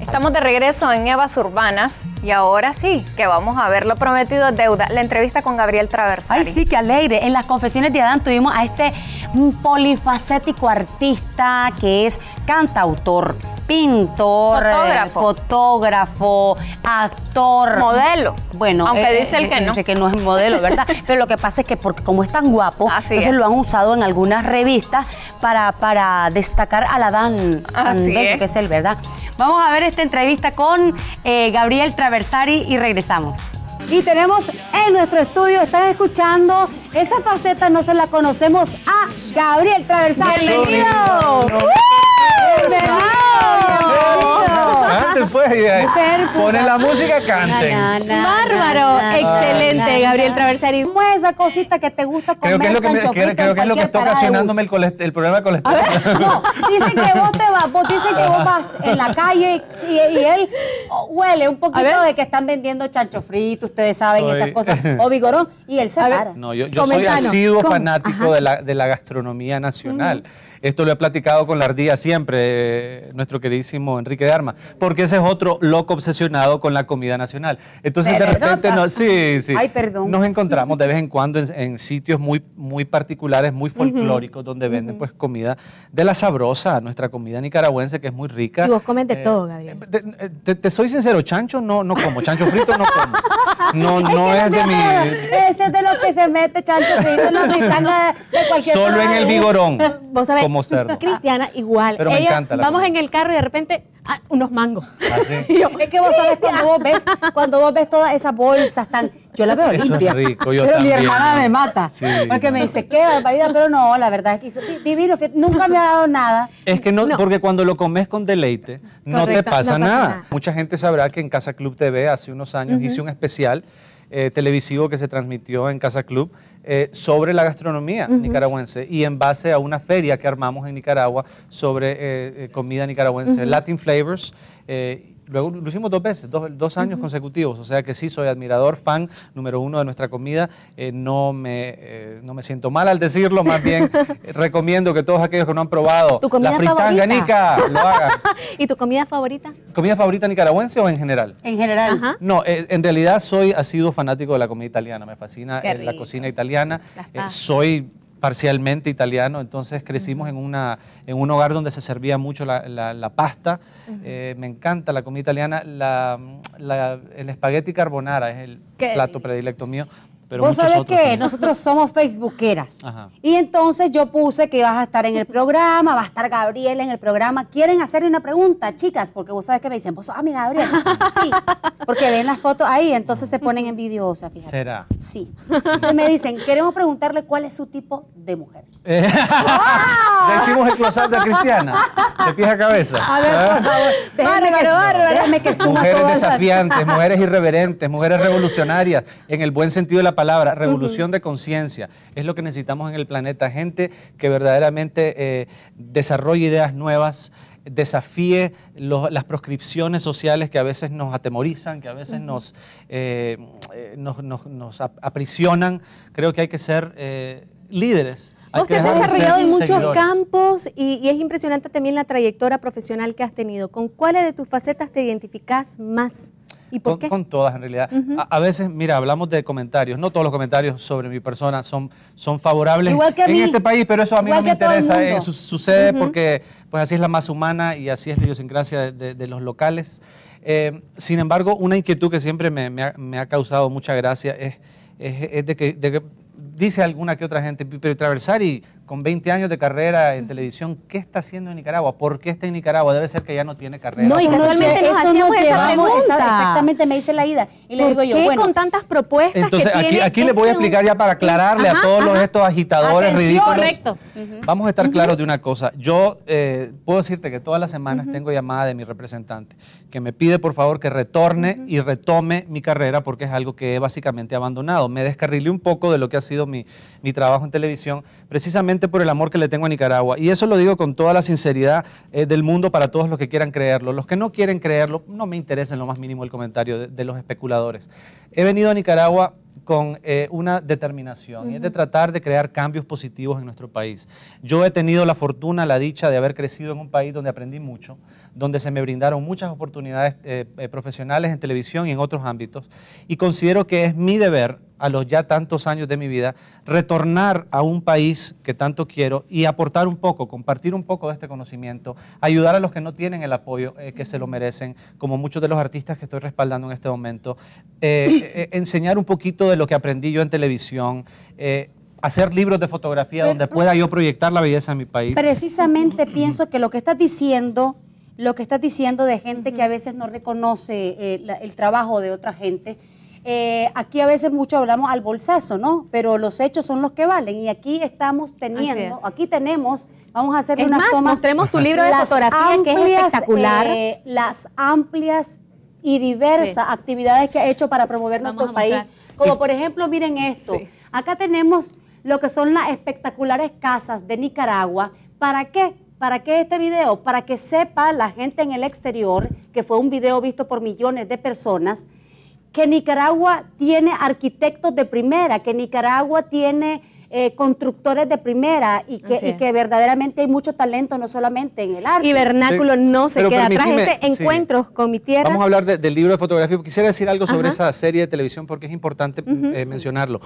Estamos de regreso en Evas Urbanas y ahora sí, que vamos a ver lo prometido deuda, la entrevista con Gabriel Traversari. Ay, sí, que alegre. En las confesiones de Adán tuvimos a este polifacético artista que es cantautor, pintor, fotógrafo, actor, modelo. Bueno, aunque eh, dice el eh, que no. Dice que no es modelo, ¿verdad? Pero lo que pasa es que porque como es tan guapo, entonces lo han usado en algunas revistas para, para destacar a la Dan, mm, que es él, ¿verdad? Vamos a ver esta entrevista con eh, Gabriel Traversari y regresamos. Y tenemos en nuestro estudio, están escuchando, esa faceta no se la conocemos a Gabriel Traversari. ¡Bienvenido! Pues, pues, Pone la música, canten. Bárbaro, excelente, Gabriel Traversari. es esa cosita que te gusta comer. Creo que es lo que, me, creo, que, es lo que está ocasionándome el, problema de colesterol. A dicen que vos te vas, vos dicen que vos vas en la calle y, él oh, huele un poquito de que están vendiendo chancho frito, ustedes saben esas cosas, o vigorón, y él se para. No, yo, soy asiduo fanático de la, gastronomía nacional. Mm. Esto lo he platicado con la ardilla siempre, nuestro queridísimo Enrique de Arma porque ese es otro loco obsesionado con la comida nacional. Entonces, de repente, sí, sí. Nos encontramos de vez en cuando en, sitios muy, muy particulares, muy folclóricos, donde venden pues comida de la sabrosa, nuestra comida nicaragüense, que es muy rica. Y vos comes de eh, todo, Gabriel. Eh, eh, te, soy sincero, chancho no, no como, chancho frito no como. No, no es, de mi... Ese es de lo que se mete chancho frito, de cualquier Solo en el vigorón. Vos sabés, como Cristiana, igual. Pero me encanta la vamos en el carro y de repente, ah, unos mangos. Así. Ah, es que vos sabes cuando vos ves, cuando vos ves todas esas bolsas tan. Yo la veo Eso Es rico, yo pero mi hermana me mata. Sí, porque me dice, qué barbaridad, pero no, la verdad es que hizo divino, nunca me ha dado nada. Es que no, porque cuando lo comes con deleite, no te pasa, nada. Mucha gente sabrá que en Casa Club TV hace unos años hice un especial eh, televisivo que se transmitió en Casa Club eh, sobre la gastronomía nicaragüense y en base a una feria que armamos en Nicaragua sobre eh, eh, comida nicaragüense, Latin Flavors luego lo hicimos dos veces, dos, años consecutivos, o sea que sí soy admirador, fan número uno de nuestra comida, eh, no, me, eh, me siento mal al decirlo, más bien recomiendo que todos aquellos que no han probado la fritanga nica lo hagan. ¿Y tu comida favorita? ¿Comida favorita nicaragüense o en general? En general. No, eh, en realidad soy sido fanático de la comida italiana, me fascina la cocina italiana, soy parcialmente italiano, entonces crecimos en, una, en un hogar donde se servía mucho la, pasta. Eh, me encanta la comida italiana. La, el espagueti carbonara es el plato predilecto mío. Vos sabés que nosotros somos facebookeras. Y entonces yo puse que vas a estar en el programa, va a estar Gabriel en el programa. Quieren hacerle una pregunta, chicas, porque vos sabés que me dicen, vos, ah, mi Gabriela. Sí, porque ven las fotos ahí, entonces se ponen envidiosas, fíjate. ¿Será? Sí. Entonces me dicen, queremos preguntarle cuál es su tipo de mujer. Le el de Cristiana, de pies a cabeza. A ver, por favor, que, que Mujeres desafiantes, mujeres irreverentes, mujeres revolucionarias, en el buen sentido de la palabra, revolución de conciencia. Es lo que necesitamos en el planeta, gente que verdaderamente eh, desarrolle ideas nuevas, desafíe las proscripciones sociales que a veces nos atemorizan, que a veces nos, eh, eh, aprisionan. Creo que hay que ser líderes. te has desarrollado en muchos campos y, y, es impresionante también la trayectoria profesional que has tenido. ¿Con cuáles de tus facetas te identificas más? con, todas en realidad. a, veces, mira, hablamos de comentarios, no todos los comentarios sobre mi persona son, son favorables en este país, pero eso a mí no me interesa, eh, sucede porque pues así es la más humana y así es la idiosincrasia de, los locales. Eh, sin embargo, una inquietud que siempre me, ha, causado mucha gracia es, de, que, dice alguna que otra gente, pero y con 20 años de carrera en televisión, ¿qué está haciendo en Nicaragua? ¿Por qué está en Nicaragua? Debe ser que ya no tiene carrera. No, y casualmente nos hacíamos esa pregunta. exactamente, me dice la ida. Y le digo yo, con tantas propuestas Entonces, aquí, tiene aquí les voy a explicar ya para aclararle a todos estos agitadores ridículos. Correcto. Vamos a estar claros de una cosa. Yo eh, puedo decirte que todas las semanas tengo llamada de mi representante que me pide, por favor, que retorne y retome mi carrera porque es algo que he básicamente abandonado. Me descarrilé un poco de lo que ha sido mi, mi trabajo en televisión, precisamente por el amor que le tengo a Nicaragua. Y eso lo digo con toda la sinceridad eh, del mundo para todos los que quieran creerlo. Los que no quieren creerlo, no me interesa en lo más mínimo el comentario de los especuladores. He venido a Nicaragua con eh, una determinación y es de tratar de crear cambios positivos en nuestro país. Yo he tenido la fortuna, la dicha de haber crecido en un país donde aprendí mucho, donde se me brindaron muchas oportunidades eh, eh, profesionales en televisión y en otros ámbitos y considero que es mi deber a los ya tantos años de mi vida, retornar a un país que tanto quiero y aportar un poco, compartir un poco de este conocimiento, ayudar a los que no tienen el apoyo que se lo merecen, como muchos de los artistas que estoy respaldando en este momento, enseñar un poquito de lo que aprendí yo en televisión. Eh, hacer libros de fotografía donde pueda yo proyectar la belleza de mi país. Precisamente pienso que lo que estás diciendo, lo que estás diciendo de gente que a veces no reconoce eh, el trabajo de otra gente, eh, aquí a veces mucho hablamos al bolsazo, ¿no? Pero los hechos son los que valen y aquí estamos teniendo, aquí tenemos, vamos a hacer una unas más, tomas. Mostremos tu libro de fotografía que es espectacular. las amplias y diversas actividades que ha hecho para promover nuestro país como por ejemplo, miren esto. Acá tenemos lo que son las espectaculares casas de Nicaragua. ¿Para qué? ¿Para qué este video? Para que sepa la gente en el exterior, que fue un video visto por millones de personas, que Nicaragua tiene arquitectos de primera, que Nicaragua tiene eh, constructores de primera y que, que, verdaderamente hay mucho talento, no solamente en el arte. Y vernáculo no se queda atrás. Este encuentros con mi tierra. Vamos a hablar del libro de fotografía. Quisiera decir algo sobre esa serie de televisión porque es importante eh, mencionarlo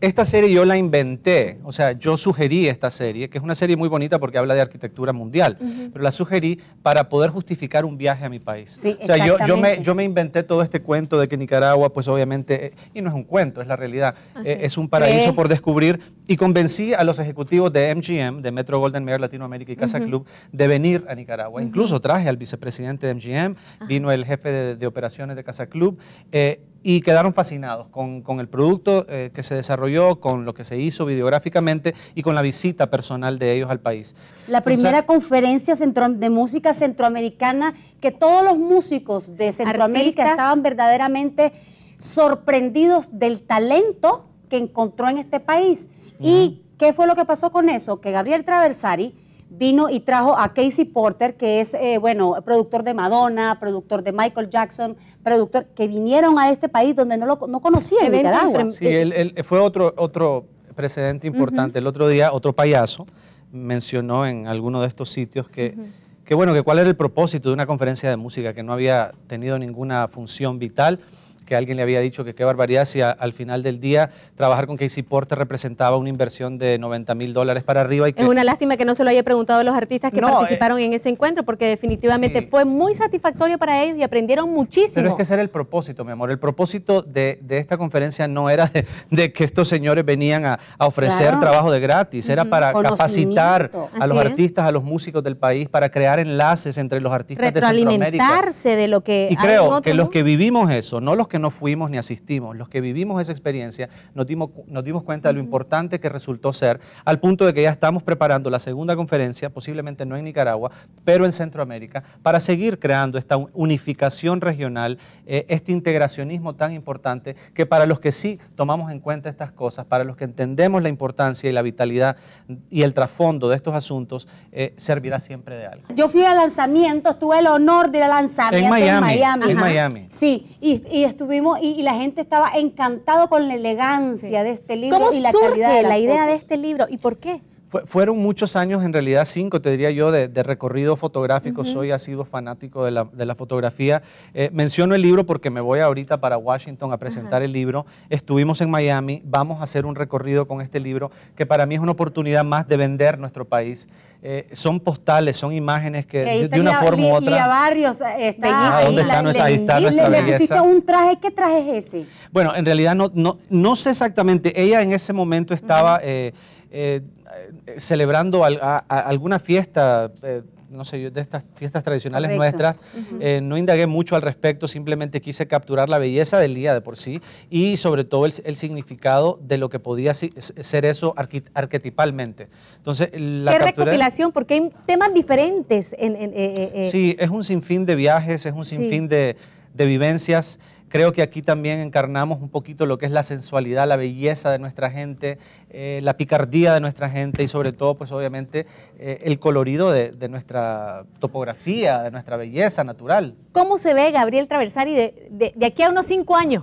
esta serie yo la inventé, o sea, yo sugerí esta serie, que es una serie muy bonita porque habla de arquitectura mundial, pero la sugerí para poder justificar un viaje a mi país. Sí, o sea, yo, me, inventé todo este cuento de que Nicaragua, pues obviamente, eh, y no es un cuento, es la realidad, eh, es un paraíso por descubrir, y convencí a los ejecutivos de MGM, de Metro Golden Mayer Latinoamérica y Casa Club, de venir a Nicaragua. Incluso traje al vicepresidente de MGM, vino el jefe de, operaciones de Casa Club. Eh, y quedaron fascinados con, el producto eh, que se desarrolló, con lo que se hizo videográficamente y con la visita personal de ellos al país. La primera conferencia de música centroamericana que todos los músicos de Centroamérica estaban verdaderamente sorprendidos del talento que encontró en este país. ¿Y qué fue lo que pasó con eso? Que Gabriel Traversari vino y trajo a Casey Porter, que es, eh, bueno, productor de Madonna, productor de Michael Jackson, productor, que vinieron a este país donde no, lo, no conocía Nicaragua. Sí, fue otro, otro precedente importante. El otro día, otro payaso mencionó en alguno de estos sitios que... que bueno, que cuál era el propósito de una conferencia de música que no había tenido ninguna función vital que alguien le había dicho que qué barbaridad si al final del día trabajar con Casey Porter representaba una inversión de 90 mil dólares para arriba. Y que... Es una lástima que no se lo haya preguntado a los artistas que participaron eh, en ese encuentro, porque definitivamente fue muy satisfactorio para ellos y aprendieron muchísimo. Pero es que ese era el propósito, mi amor. El propósito de, esta conferencia no era de, que estos señores venían a, ofrecer trabajo de gratis, era para capacitar a los artistas, a los músicos del país, para crear enlaces entre los artistas de Centroamérica. de lo que... Y creo que los que vivimos eso, no los que no fuimos ni asistimos, los que vivimos esa experiencia, nos dimos, nos dimos cuenta de lo importante que resultó ser, al punto de que ya estamos preparando la segunda conferencia, posiblemente no en Nicaragua, pero en Centroamérica, para seguir creando esta unificación regional, eh, este integracionismo tan importante, que para los que sí tomamos en cuenta estas cosas, para los que entendemos la importancia y la vitalidad y el trasfondo de estos asuntos, eh, servirá siempre de algo. Yo fui al lanzamiento tuve el honor de ir en Miami. En Sí, y estuve y, la gente estaba encantado con la elegancia de este libro y la surge de la idea de este libro y por qué? fueron muchos años, en realidad cinco, te diría yo, de, recorrido fotográfico. soy ha Soy asiduo fanático de la, de la fotografía. Eh, menciono el libro porque me voy ahorita para Washington a presentar el libro. Estuvimos en Miami, vamos a hacer un recorrido con este libro que para mí es una oportunidad más de vender nuestro país. Eh, son postales, son imágenes que, de, una forma u otra. Lía Barrios eh, está, ah, ¿dónde está, nuestra, un traje, ¿qué traje es ese? Bueno, en realidad no, no, no sé exactamente. Ella en ese momento estaba... Eh, celebrando alguna fiesta, eh, no sé, de estas fiestas tradicionales nuestras, eh, no indagué mucho al respecto, simplemente quise capturar la belleza del día de por sí y sobre todo el, significado de lo que podía ser eso arquetipalmente. Entonces, la ¿Qué recopilación? Porque hay temas diferentes. En, sí, es un sinfín de viajes, es un sinfín de, de vivencias. Creo que aquí también encarnamos un poquito lo que es la sensualidad, la belleza de nuestra gente, eh, la picardía de nuestra gente y sobre todo, pues obviamente, eh, el colorido de, nuestra topografía, de nuestra belleza natural. ¿Cómo se ve Gabriel Traversari de, aquí a unos cinco años?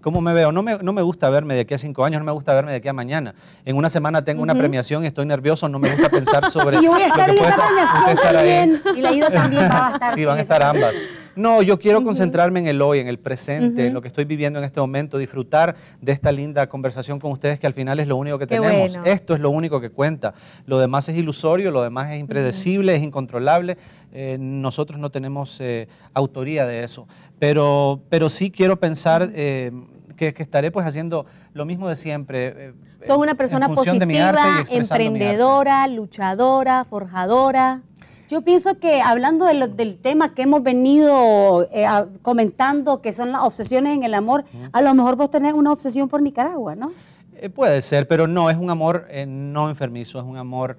¿Cómo me veo? No me, no me, gusta verme de aquí a cinco años, no me gusta verme de aquí a mañana. En una semana tengo una premiación, y estoy nervioso, no me gusta pensar sobre. y voy a estar en la premiación también. Y la ida también va a estar. Sí, van a estar ambas. No, yo quiero concentrarme en el hoy, en el presente, en lo que estoy viviendo en este momento, disfrutar de esta linda conversación con ustedes que al final es lo único que tenemos. Esto es lo único que cuenta. Lo demás es ilusorio, lo demás es impredecible, es incontrolable. Eh, nosotros no tenemos eh, autoría de eso. Pero, pero sí quiero pensar... Eh, que, que, estaré pues haciendo lo mismo de siempre. Eh, una persona positiva, emprendedora, luchadora, forjadora. Yo pienso que hablando del tema que hemos venido eh, comentando, que son las obsesiones en el amor, a lo mejor vos tenés una obsesión por Nicaragua, ¿no? Eh, puede ser, pero no, es un amor eh, no enfermizo, es un amor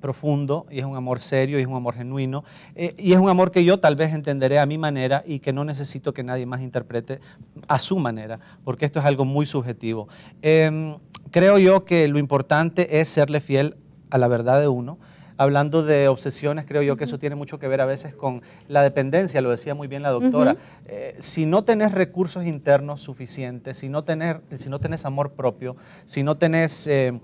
profundo y es un amor serio y es un amor genuino y es un amor que yo tal vez entenderé a mi manera y que no necesito que nadie más interprete a su manera, porque esto es algo muy subjetivo. Em, creo yo que lo importante es serle fiel a la verdad de uno, hablando de obsesiones, creo yo que eso tiene mucho que ver a veces con la dependencia, lo decía muy bien la doctora. Eh, si no tenés recursos internos suficientes, si no, tener, si no tenés amor propio, si no tenés... Eh,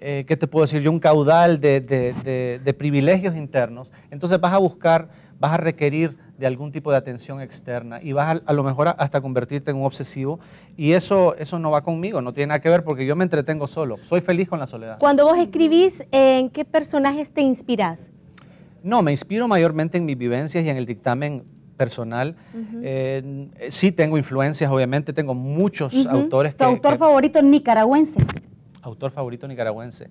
eh, ¿qué te puedo decir yo? Un caudal de, privilegios internos. Entonces vas a buscar, vas a requerir de algún tipo de atención externa y vas a, lo mejor hasta convertirte en un obsesivo y eso, eso no va conmigo, no tiene nada que ver porque yo me entretengo solo, soy feliz con la soledad. Cuando vos escribís, ¿en qué personajes te inspirás? No, me inspiro mayormente en mis vivencias y en el dictamen personal. Eh, sí tengo influencias, obviamente, tengo muchos autores. ¿Tu autor favorito nicaragüense? Autor favorito nicaragüense.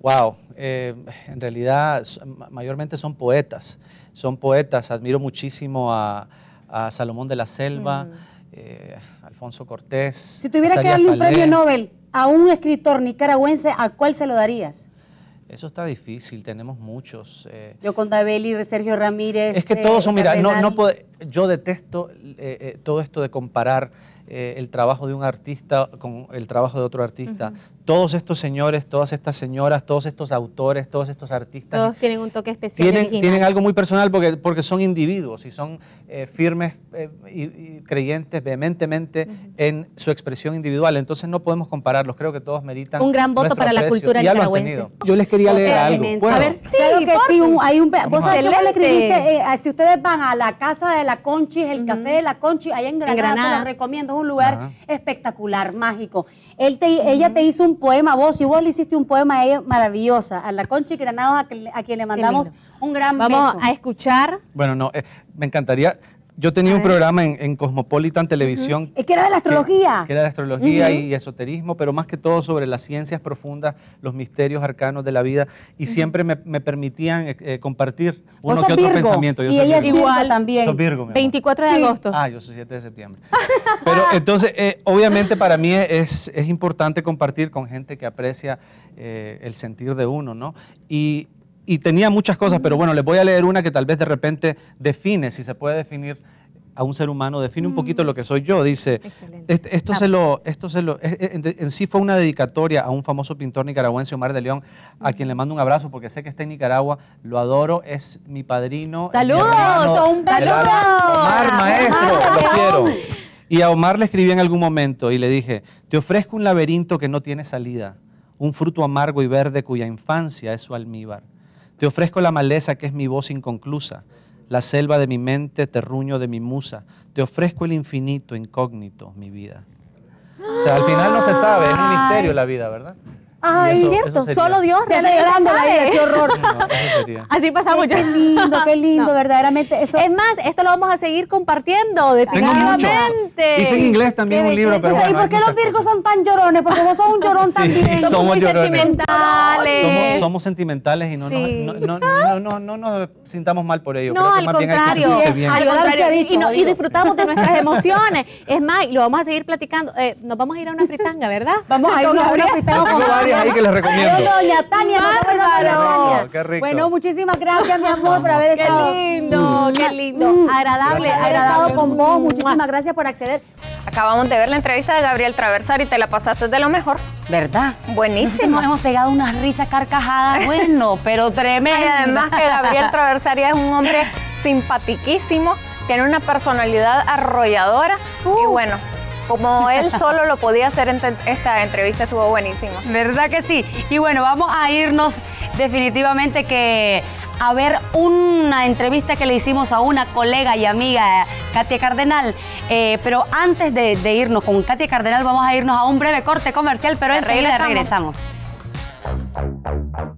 Wow, eh, en realidad mayormente son poetas, son poetas. Admiro muchísimo a, Salomón de la Selva, mm. eh, Alfonso Cortés. Si tuviera que darle un premio Nobel a un escritor nicaragüense, ¿a cuál se lo darías? Eso está difícil, tenemos muchos. Eh. Yo con Dabeli, Sergio Ramírez. Es que todos son, mira, no, yo detesto todo esto de comparar el trabajo de un artista con el trabajo de otro artista todos estos señores, todas estas señoras, todos estos autores, todos estos artistas. Todos tienen un toque especial. Tienen, algo muy personal porque, porque son individuos y son eh, firmes eh, y, creyentes vehementemente en su expresión individual. Entonces no podemos compararlos. Creo que todos meritan. Un gran voto para la cultura nicaragüense. Yo les quería leer algo. vos le escribiste, eh, si ustedes van a la casa de la Conchis, el café de la Conchi, allá en Granada, les recomiendo. Es un lugar espectacular, mágico. Ella te hizo un un poema vos y vos le hiciste un poema a maravillosa, a la y Granados, a, quien, le mandamos un gran Vamos beso. Vamos a escuchar. Bueno, no, eh, me encantaría yo tenía un programa en, Cosmopolitan Televisión. que era de la astrología. Que, era de astrología y, esoterismo, pero más que todo sobre las ciencias profundas, los misterios arcanos de la vida. Y siempre me, permitían eh, eh, compartir uno que otro pensamiento. y ella es igual también. Virgo, 24 de agosto. Ah, yo soy 7 de septiembre. pero entonces, eh, obviamente para mí es, es importante compartir con gente que aprecia el sentir de uno, ¿no? Y y tenía muchas cosas, pero bueno, les voy a leer una que tal vez de repente define, si se puede definir a un ser humano, define un poquito mm. lo que soy yo. Dice, esto, ah. se lo, esto se lo, eh, eh, en, sí fue una dedicatoria a un famoso pintor nicaragüense, Omar de León, a quien le mando un abrazo porque sé que está en Nicaragua, lo adoro, es mi padrino. ¡Saludos! ¡Un saludo! Omar, maestro, lo quiero. Y a Omar le escribí en algún momento y le dije, te ofrezco un laberinto que no tiene salida, un fruto amargo y verde cuya infancia es su almíbar te ofrezco la maleza que es mi voz inconclusa, la selva de mi mente, terruño de mi musa. Te ofrezco el infinito incógnito, mi vida. O sea, al final no se sabe, es un misterio la vida, ¿verdad? Ay, cierto, solo Dios qué horror. Así pasamos Qué lindo, qué lindo, verdaderamente. Es más, esto lo vamos a seguir compartiendo, definitivamente. Hice en inglés también un libro, pero ¿Y por qué los virgos son tan llorones? Porque vos son un llorón tan también. Somos, sentimentales. Somos, sentimentales y no, nos, sintamos mal por ello. No, al, contrario, Y, disfrutamos de nuestras emociones. Es más, lo vamos a seguir platicando. Eh, nos vamos a ir a una fritanga, ¿verdad? Vamos a ir a una fritanga que les recomiendo. Yo, doña Tania, bárbaro. Bueno, muchísimas gracias, mi amor, por mm. mm. haber estado. Qué lindo, qué lindo. Agradable, agradado con vos. Muchísimas gracias por acceder. Acabamos de ver la entrevista de Gabriel Traversari. y te la pasaste de lo mejor. ¿Verdad? Buenísimo. Nos hemos pegado unas risas carcajadas, bueno, pero tremendo. Y además que Gabriel Traversari es un hombre simpatiquísimo, tiene una personalidad arrolladora y uh. bueno, como él solo lo podía hacer, esta entrevista estuvo buenísima. ¿Verdad que sí? Y bueno, vamos a irnos definitivamente que a ver una entrevista que le hicimos a una colega y amiga, Katia Cardenal. Eh, pero antes de, irnos con Katia Cardenal, vamos a irnos a un breve corte comercial, pero enseguida regresamos. regresamos.